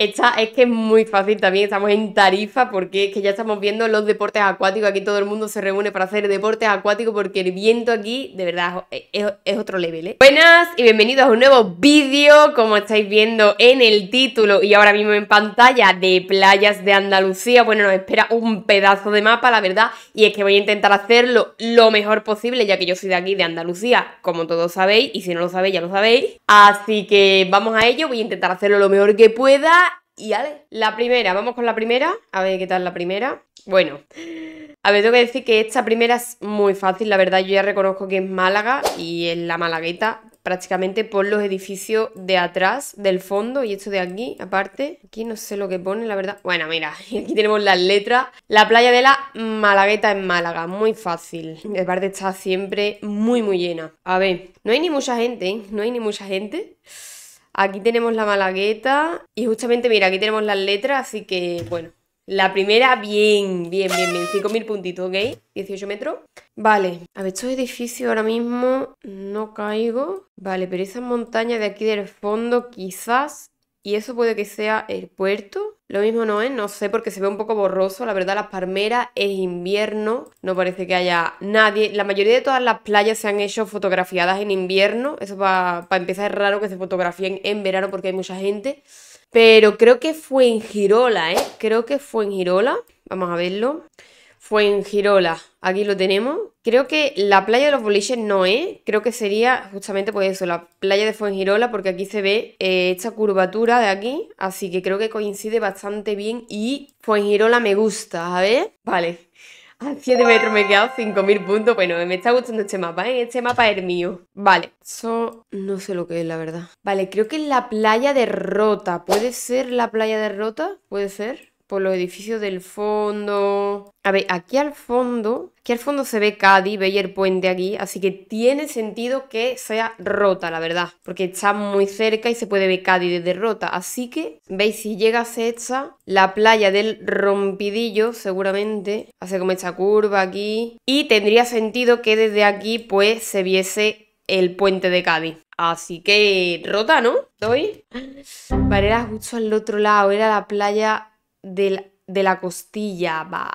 Esta es que es muy fácil también, estamos en tarifa porque es que ya estamos viendo los deportes acuáticos, aquí todo el mundo se reúne para hacer deportes acuáticos porque el viento aquí de verdad es, otro level. ¿eh? Buenas y bienvenidos a un nuevo vídeo, como estáis viendo en el título y ahora mismo en pantalla de playas de Andalucía, bueno nos espera un pedazo de mapa la verdad y es que voy a intentar hacerlo lo mejor posible ya que yo soy de aquí de Andalucía como todos sabéis y si no lo sabéis ya lo sabéis, así que vamos a ello, voy a intentar hacerlo lo mejor que pueda y ver, La primera, vamos con la primera. A ver qué tal la primera. Bueno, a ver, tengo que decir que esta primera es muy fácil, la verdad yo ya reconozco que es Málaga y es la Malagueta prácticamente por los edificios de atrás, del fondo y esto de aquí, aparte. Aquí no sé lo que pone, la verdad. Bueno, mira, aquí tenemos las letras. La playa de la Malagueta en Málaga, muy fácil. Aparte está siempre muy, muy llena. A ver, no hay ni mucha gente, ¿eh? No hay ni mucha gente. Aquí tenemos la malagueta y justamente, mira, aquí tenemos las letras, así que, bueno. La primera, bien, bien, bien, bien. 5.000 puntitos, ¿ok? 18 metros. Vale, a ver, estos edificios ahora mismo no caigo. Vale, pero esas montañas de aquí del fondo quizás y eso puede que sea el puerto. Lo mismo no es, ¿eh? no sé, porque se ve un poco borroso. La verdad, las palmeras es invierno, no parece que haya nadie. La mayoría de todas las playas se han hecho fotografiadas en invierno. Eso para empezar es raro que se fotografien en verano porque hay mucha gente. Pero creo que fue en Girola, ¿eh? Creo que fue en Girola. Vamos a verlo. Fuengirola, aquí lo tenemos. Creo que la playa de los boliches no es, ¿eh? creo que sería justamente pues eso, la playa de Fuengirola, porque aquí se ve eh, esta curvatura de aquí, así que creo que coincide bastante bien y Fuengirola me gusta, a ver, vale. A 7 metros me he quedado 5.000 puntos. Bueno, me está gustando este mapa, ¿eh? Este mapa es mío. Vale, eso no sé lo que es, la verdad. Vale, creo que es la playa de Rota. ¿Puede ser la playa de Rota? ¿Puede ser? por los edificios del fondo. A ver, aquí al fondo, aquí al fondo se ve Cádiz, veis el puente aquí, así que tiene sentido que sea rota, la verdad, porque está muy cerca y se puede ver Cádiz desde rota. Así que, veis, si llega a ser la playa del rompidillo, seguramente, hace como esta curva aquí, y tendría sentido que desde aquí, pues, se viese el puente de Cádiz. Así que rota, ¿no? Estoy... Vale, era justo al otro lado, era la playa de la costilla. va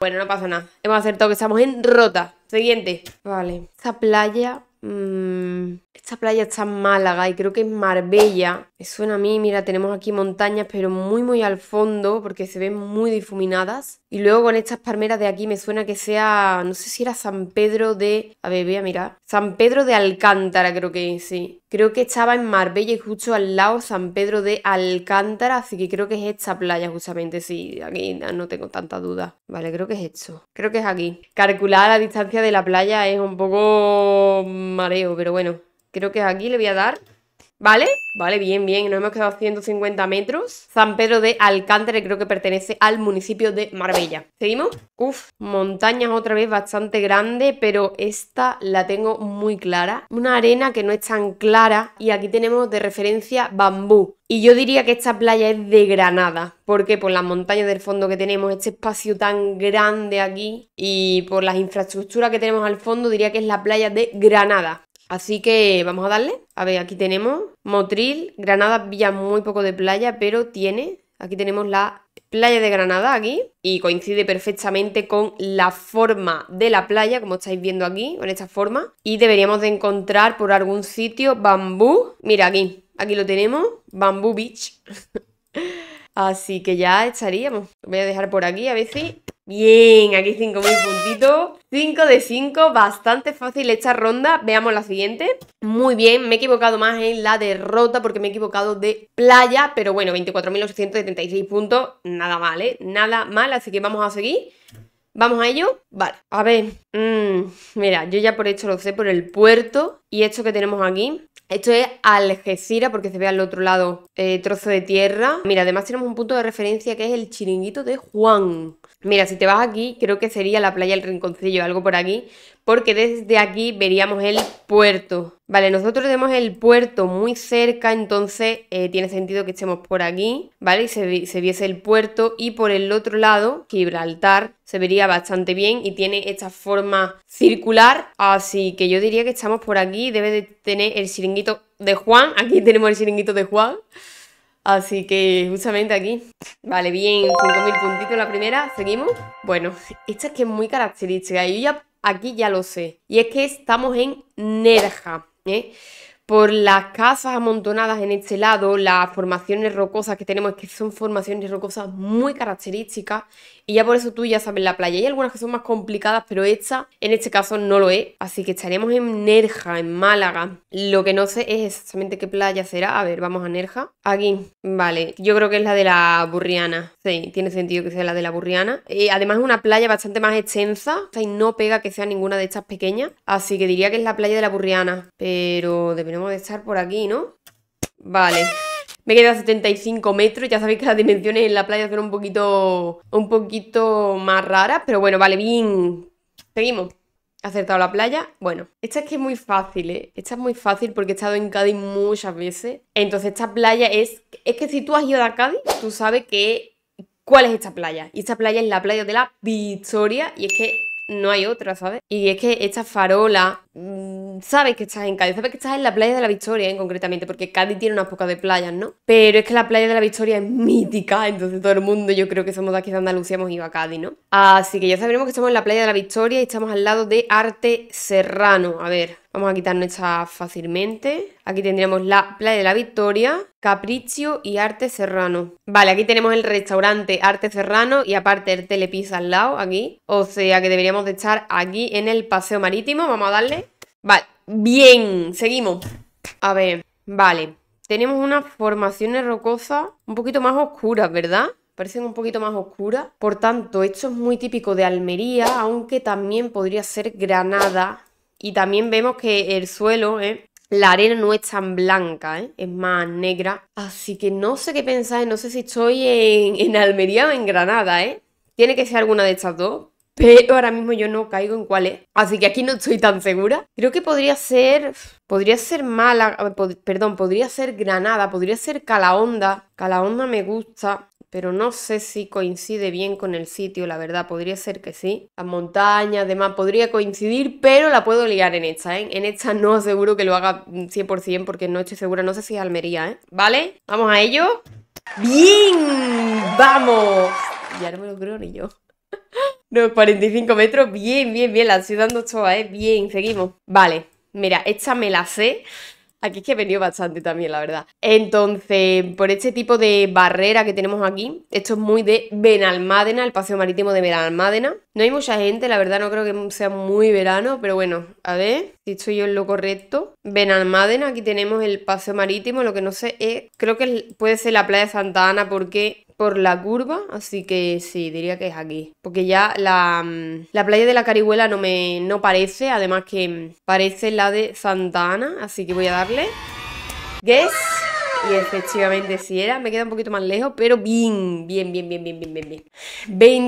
Bueno, no pasa nada. Hemos acertado que estamos en rota. Siguiente. Vale. Esta playa mm, esta playa está en Málaga y creo que es Marbella. Me suena a mí, mira, tenemos aquí montañas, pero muy, muy al fondo porque se ven muy difuminadas. Y luego con estas palmeras de aquí me suena que sea, no sé si era San Pedro de... A ver, voy a San Pedro de Alcántara creo que sí. Creo que estaba en Marbella y justo al lado San Pedro de Alcántara, así que creo que es esta playa justamente, sí, aquí no tengo tanta duda. Vale, creo que es esto, creo que es aquí. Calcular la distancia de la playa es un poco mareo, pero bueno, creo que es aquí, le voy a dar ¿Vale? Vale, bien, bien. Nos hemos quedado a 150 metros. San Pedro de Alcántara creo que pertenece al municipio de Marbella. ¿Seguimos? Uf, montañas otra vez bastante grande, pero esta la tengo muy clara. Una arena que no es tan clara y aquí tenemos de referencia bambú. Y yo diría que esta playa es de Granada, porque por las montañas del fondo que tenemos, este espacio tan grande aquí y por las infraestructuras que tenemos al fondo, diría que es la playa de Granada. Así que vamos a darle. A ver, aquí tenemos Motril. Granada Villa muy poco de playa, pero tiene... Aquí tenemos la playa de Granada, aquí. Y coincide perfectamente con la forma de la playa, como estáis viendo aquí, con esta forma. Y deberíamos de encontrar por algún sitio bambú. Mira, aquí. Aquí lo tenemos. Bambú Beach. Así que ya estaríamos. voy a dejar por aquí, a ver si Bien, aquí 5.000 puntitos. 5 de 5, bastante fácil esta ronda. Veamos la siguiente. Muy bien, me he equivocado más en la derrota porque me he equivocado de playa, pero bueno, 24.876 puntos, nada mal, ¿eh? Nada mal, así que vamos a seguir. ¿Vamos a ello? Vale, a ver. Mm, mira, yo ya por hecho lo sé por el puerto y esto que tenemos aquí. Esto es Algeciras porque se ve al otro lado eh, trozo de tierra. Mira, además tenemos un punto de referencia que es el chiringuito de Juan. Mira, si te vas aquí, creo que sería la playa El Rinconcillo, algo por aquí, porque desde aquí veríamos el puerto. Vale, nosotros tenemos el puerto muy cerca, entonces eh, tiene sentido que estemos por aquí, ¿vale? Y se, viese el puerto y por el otro lado, Gibraltar, se vería bastante bien y tiene esta forma circular, así que yo diría que estamos por aquí, debe de tener el siringuito de Juan, aquí tenemos el siringuito de Juan. Así que justamente aquí. Vale, bien, 5.000 puntitos la primera. ¿Seguimos? Bueno, esta es que es muy característica. Yo ya aquí ya lo sé. Y es que estamos en Nerja. ¿eh? por las casas amontonadas en este lado, las formaciones rocosas que tenemos, que son formaciones rocosas muy características y ya por eso tú ya sabes la playa. Hay algunas que son más complicadas, pero esta en este caso no lo es. Así que estaremos en Nerja, en Málaga. Lo que no sé es exactamente qué playa será. A ver, vamos a Nerja. Aquí, vale. Yo creo que es la de la Burriana. Sí, tiene sentido que sea la de la Burriana. y eh, además es una playa bastante más extensa O y no pega que sea ninguna de estas pequeñas. Así que diría que es la playa de la Burriana, pero de tenemos de estar por aquí, ¿no? Vale. Me queda 75 metros, ya sabéis que las dimensiones en la playa son un poquito, un poquito más raras, pero bueno, vale, bien. Seguimos. Acertado la playa. Bueno, esta es que es muy fácil, ¿eh? Esta es muy fácil porque he estado en Cádiz muchas veces. Entonces esta playa es... Es que si tú has ido a Cádiz, tú sabes que... ¿Cuál es esta playa? Y esta playa es la playa de la Victoria y es que no hay otra, ¿sabes? Y es que esta farola Mm, sabes que estás en Cádiz, sabes que estás en la playa de la Victoria, en ¿eh? concretamente, porque Cádiz tiene unas pocas de playas, ¿no? Pero es que la playa de la Victoria es mítica, entonces todo el mundo, yo creo que somos de aquí de Andalucía, hemos ido a Cádiz, ¿no? Así que ya sabremos que estamos en la playa de la Victoria y estamos al lado de Arte Serrano. A ver, vamos a quitarnos esta fácilmente. Aquí tendríamos la playa de la Victoria, Capriccio y Arte Serrano. Vale, aquí tenemos el restaurante Arte Serrano y aparte el Telepizza al lado, aquí. O sea que deberíamos de estar aquí en el paseo marítimo. Vamos a darle. Vale, bien, seguimos. A ver, vale. Tenemos unas formaciones rocosas un poquito más oscuras, ¿verdad? Parecen un poquito más oscuras. Por tanto, esto es muy típico de Almería, aunque también podría ser Granada. Y también vemos que el suelo, ¿eh? la arena no es tan blanca, ¿eh? es más negra. Así que no sé qué pensáis, no sé si estoy en, en Almería o en Granada, ¿eh? Tiene que ser alguna de estas dos, pero ahora mismo yo no caigo en cuál es. Así que aquí no estoy tan segura. Creo que podría ser. Podría ser mala, eh, perdón, podría ser Granada, podría ser Calahonda. Calahonda me gusta. Pero no sé si coincide bien con el sitio, la verdad, podría ser que sí. Las montañas, demás, podría coincidir, pero la puedo liar en esta, ¿eh? En esta no aseguro que lo haga 100% mm, porque no estoy segura, no sé si es Almería, ¿eh? ¿Vale? Vamos a ello. ¡Bien! ¡Vamos! Ya no me lo creo ni yo. 45 metros. Bien, bien, bien. La estoy dando toda, ¿eh? Bien, seguimos. Vale, mira, esta me la sé. Aquí es que he venido bastante también, la verdad. Entonces, por este tipo de barrera que tenemos aquí, esto es muy de Benalmádena, el paseo marítimo de Benalmádena. No hay mucha gente, la verdad no creo que sea muy verano, pero bueno, a ver si estoy yo en lo correcto. Benalmádena, aquí tenemos el paseo marítimo, lo que no sé es, creo que puede ser la playa de Santa Ana porque por la curva, así que sí, diría que es aquí. Porque ya la, mm, playa de la Carihuela no me no parece, además que mm, parece la de Santa Ana, así que voy a darle. Guess. Y efectivamente sí era, me queda un poquito más lejos, pero bien, bien, bien, bien, bien, bien, bien, bien.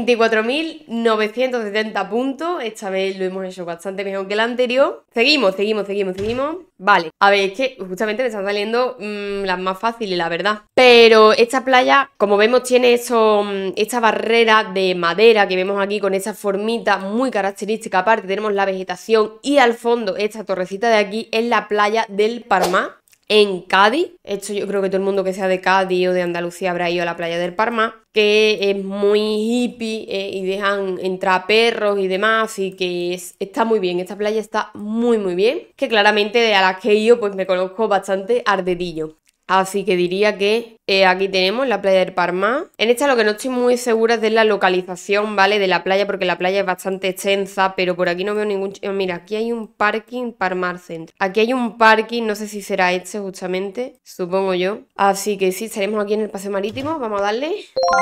24.970 puntos, esta vez lo hemos hecho bastante mejor que la anterior. Seguimos, seguimos, seguimos, seguimos. Vale, a ver, es que justamente me están saliendo mm, las más fáciles, la verdad. Pero esta playa, como vemos, tiene eso, mm, esta barrera de madera que vemos aquí con esa formita muy característica. Aparte tenemos la vegetación y al fondo esta torrecita de aquí es la playa del Parma en Cádiz. Esto yo creo que todo el mundo que sea de Cádiz o de Andalucía habrá ido a la playa del Parma, que es muy hippie eh, y dejan entrar perros y demás y que es, está muy bien, esta playa está muy muy bien, que claramente de a la que yo pues me conozco bastante ardedillo. Así que diría que eh, aquí tenemos la playa del Parma. En esta lo que no estoy muy segura es de la localización, ¿vale? De la playa, porque la playa es bastante extensa, pero por aquí no veo ningún... Eh, mira, aquí hay un parking Parmar Centro. Aquí hay un parking, no sé si será este justamente, supongo yo. Así que sí, estaremos aquí en el paseo marítimo. Vamos a darle.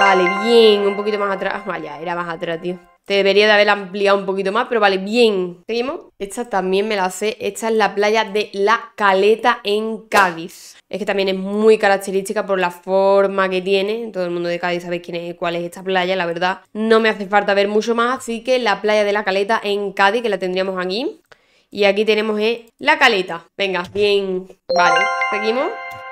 Vale, bien, un poquito más atrás. Vaya, ah, era más atrás, tío. Te debería de haber ampliado un poquito más, pero vale, bien. Seguimos. Esta también me la sé. Esta es la playa de La Caleta en Cádiz. Es que también es muy característica por la forma que tiene. Todo el mundo de Cádiz sabe quién es, cuál es esta playa, la verdad. No me hace falta ver mucho más, así que la playa de La Caleta en Cádiz, que la tendríamos aquí. Y aquí tenemos eh, La Caleta. Venga, bien. Vale, seguimos.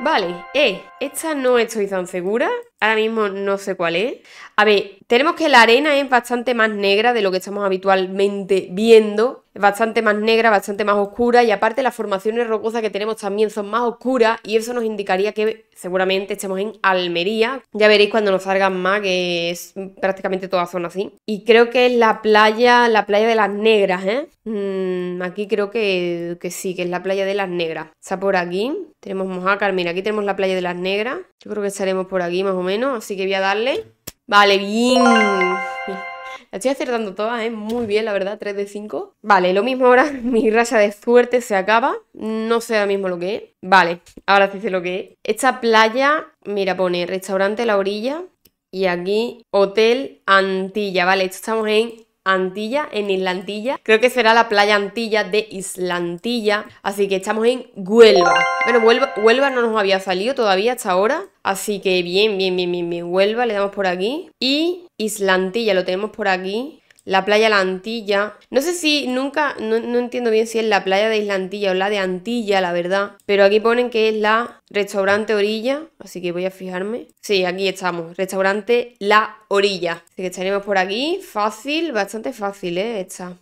Vale, eh, esta no estoy tan segura. Ahora mismo no sé cuál es. A ver, tenemos que la arena es bastante más negra de lo que estamos habitualmente viendo bastante más negra, bastante más oscura y aparte las formaciones rocosas que tenemos también son más oscuras y eso nos indicaría que seguramente estemos en Almería. Ya veréis cuando nos salgan más que es prácticamente toda zona así. Y creo que es la playa, la playa de las negras, ¿eh? Mm, aquí creo que, sí, que es la playa de las negras. Está por aquí. Tenemos Mojácar, mira, aquí tenemos la playa de las negras. Yo creo que estaremos por aquí más o menos, así que voy a darle. Vale, bien. Estoy acertando todas, ¿eh? Muy bien, la verdad, 3 de 5. Vale, lo mismo ahora, mi racha de suerte se acaba. No sé ahora mismo lo que es. Vale, ahora sí sé lo que es. Esta playa, mira, pone restaurante La Orilla y aquí Hotel Antilla, ¿vale? Estamos en Antilla, en Islantilla. Creo que será la playa Antilla de Islantilla. Así que estamos en Huelva. Bueno, Huelva, no nos había salido todavía hasta ahora. Así que bien, bien, bien, bien, bien. Huelva, le damos por aquí. Y Islantilla lo tenemos por aquí la playa La Antilla. No sé si nunca, no, entiendo bien si es la playa de Isla Antilla o la de Antilla, la verdad. Pero aquí ponen que es la restaurante Orilla, así que voy a fijarme. Sí, aquí estamos, restaurante La Orilla. Así que estaremos por aquí, fácil, bastante fácil, ¿eh? Esta.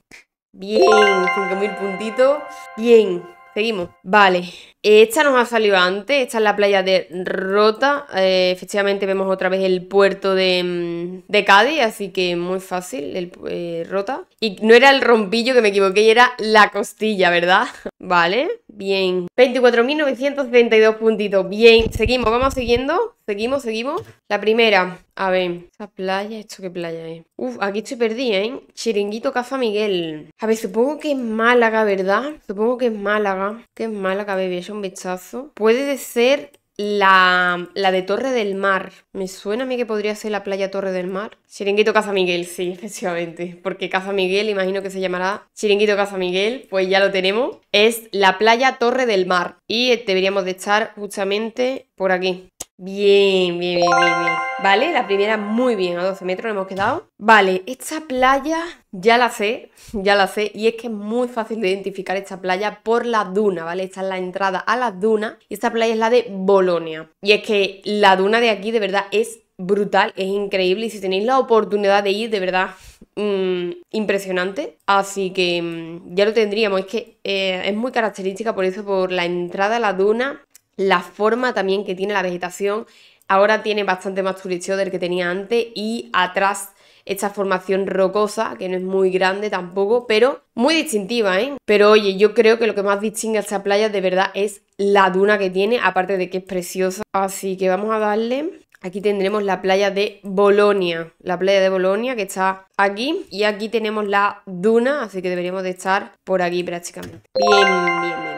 Bien, 5.000 puntitos. Bien. Seguimos. Vale. Esta nos ha salido antes. Esta es la playa de Rota. Eh, efectivamente vemos otra vez el puerto de, mm, Cádiz, así que muy fácil, el eh, Rota. Y no era el rompillo que me equivoqué, y era la costilla, ¿verdad? Vale, bien. 24.932 puntitos. Bien, seguimos, vamos siguiendo. Seguimos, seguimos. La primera, a ver. Esa playa, ¿esto qué playa es? Uf, aquí estoy perdida, ¿eh? Chiringuito casa Miguel. A ver, supongo que es Málaga, ¿verdad? Supongo que es Málaga. Que es Málaga, bebé, es un vistazo. Puede ser la, la, de Torre del Mar. Me suena a mí que podría ser la playa Torre del Mar. Chiringuito Casa Miguel, sí, efectivamente. Porque Casa Miguel, imagino que se llamará Chiringuito Casa Miguel, pues ya lo tenemos. Es la playa Torre del Mar. Y deberíamos de estar justamente por aquí. Bien, bien, bien, bien, bien. Vale, la primera muy bien, a 12 metros hemos quedado. Vale, esta playa ya la sé, ya la sé, y es que es muy fácil de identificar esta playa por la duna, ¿vale? Esta es la entrada a la duna y esta playa es la de Bolonia. Y es que la duna de aquí de verdad es brutal, es increíble y si tenéis la oportunidad de ir, de verdad, mm, impresionante. Así que mm, ya lo tendríamos, es que eh, es muy característica por eso, por la entrada a la duna la forma también que tiene la vegetación. Ahora tiene bastante más turicheo del que tenía antes y atrás esta formación rocosa, que no es muy grande tampoco, pero muy distintiva, ¿eh? Pero oye, yo creo que lo que más distingue a esta playa de verdad es la duna que tiene, aparte de que es preciosa. Así que vamos a darle... Aquí tendremos la playa de Bolonia, la playa de Bolonia que está aquí. Y aquí tenemos la duna, así que deberíamos de estar por aquí prácticamente. Bien, bien, bien.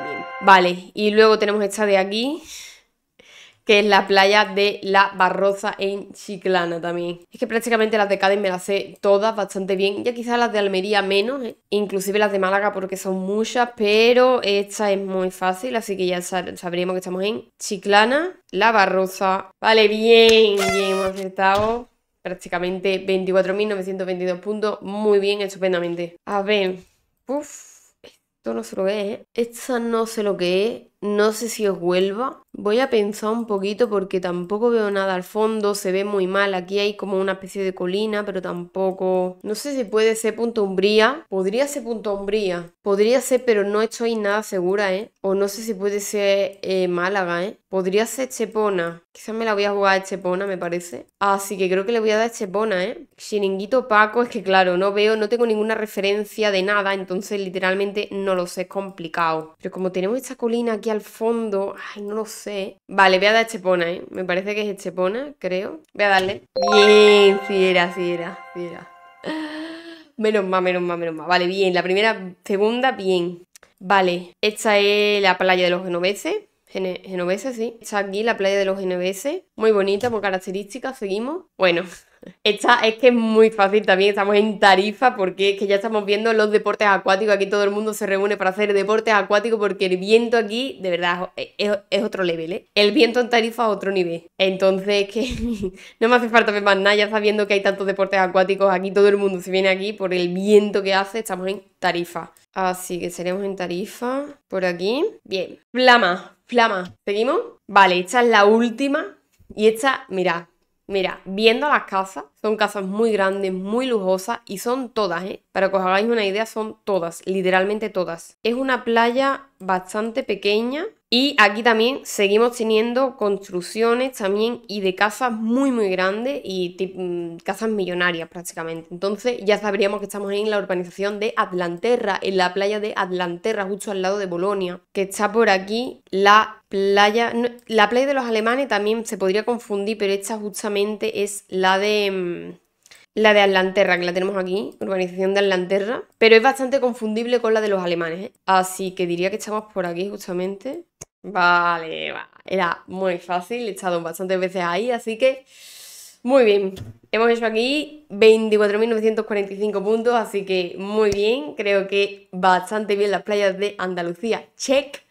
Vale, y luego tenemos esta de aquí, que es la playa de La Barroza en Chiclana también. Es que prácticamente las de Cádiz me las sé todas bastante bien, ya quizás las de Almería menos, eh, inclusive las de Málaga porque son muchas, pero esta es muy fácil, así que ya sabríamos que estamos en Chiclana, La Barroza. Vale, bien, bien, hemos acertado prácticamente 24.922 puntos, muy bien, estupendamente. A ver, uff. Esto no sé lo que es. Esta no sé lo que es. No sé si os vuelva. Voy a pensar un poquito porque tampoco veo nada al fondo, se ve muy mal. Aquí hay como una especie de colina, pero tampoco... No sé si puede ser punto umbría. Podría ser punto umbría. Podría ser, pero no estoy nada segura, ¿eh? O no sé si puede ser eh, Málaga, ¿eh? Podría ser Chepona. Quizás me la voy a jugar a Chepona, me parece. Así que creo que le voy a dar Chepona, ¿eh? Chiringuito opaco, es que claro, no veo, no tengo ninguna referencia de nada, entonces literalmente no lo sé, es complicado. Pero como tenemos esta colina aquí al fondo. Ay, no lo sé. Vale, voy a dar Chepona, ¿eh? Me parece que es Chepona, creo. Voy a darle. Bien, si era, si era, si era. Menos más, menos más, menos más. Vale, bien. La primera, segunda, bien. Vale, esta es la playa de los genoveses. Genovese, genoveses, sí. Está aquí la playa de los genoveses, muy bonita por características, seguimos. Bueno, esta es que es muy fácil también, estamos en tarifa porque es que ya estamos viendo los deportes acuáticos, aquí todo el mundo se reúne para hacer deportes acuáticos porque el viento aquí, de verdad, es, otro nivel, ¿eh? El viento en tarifa es otro nivel. Entonces, que no me hace falta ver más nada, ya sabiendo que hay tantos deportes acuáticos aquí, todo el mundo se viene aquí por el viento que hace, estamos en tarifa. Así que seremos en tarifa por aquí. Bien, Plama. Flama, ¿seguimos? Vale, esta es la última. Y esta, mira, Mira, viendo las casas, son casas muy grandes, muy lujosas y son todas, ¿eh? Para que os hagáis una idea, son todas, literalmente todas. Es una playa bastante pequeña, y aquí también seguimos teniendo construcciones también y de casas muy muy grandes y mm, casas millonarias prácticamente. Entonces ya sabríamos que estamos en la urbanización de Atlanterra, en la playa de Atlanterra, justo al lado de Bolonia, que está por aquí la playa... la playa de los alemanes también se podría confundir, pero esta justamente es la de... Mm, la de Atlanterra, que la tenemos aquí, urbanización de Atlanterra, pero es bastante confundible con la de los alemanes, ¿eh? así que diría que estamos por aquí justamente. Vale, va. era muy fácil, he estado bastantes veces ahí, así que muy bien. Hemos hecho aquí 24.945 puntos, así que muy bien, creo que bastante bien las playas de Andalucía, check.